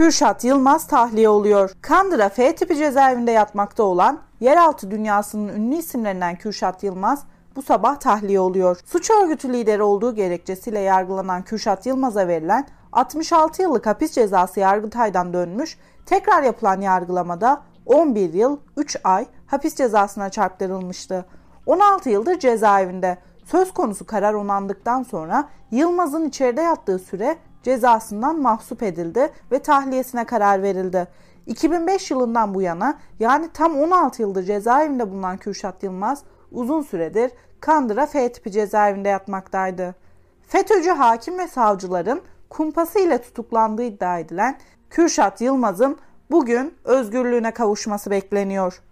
Kürşat Yılmaz tahliye oluyor. Kandıra F tipi cezaevinde yatmakta olan yeraltı dünyasının ünlü isimlerinden Kürşat Yılmaz bu sabah tahliye oluyor. Suç örgütü lideri olduğu gerekçesiyle yargılanan Kürşat Yılmaz'a verilen 66 yıllık hapis cezası Yargıtay'dan dönmüş, tekrar yapılan yargılamada 11 yıl 3 ay hapis cezasına çarptırılmıştı. 16 yıldır cezaevinde. Söz konusu karar onandıktan sonra Yılmaz'ın içeride yattığı süre cezasından mahsup edildi ve tahliyesine karar verildi. 2005 yılından bu yana yani tam 16 yıldır cezaevinde bulunan Kürşat Yılmaz uzun süredir Kandıra F tipi cezaevinde yatmaktaydı. FETÖ'cü hakim ve savcıların kumpası ile tutuklandığı iddia edilen Kürşat Yılmaz'ın bugün özgürlüğüne kavuşması bekleniyor.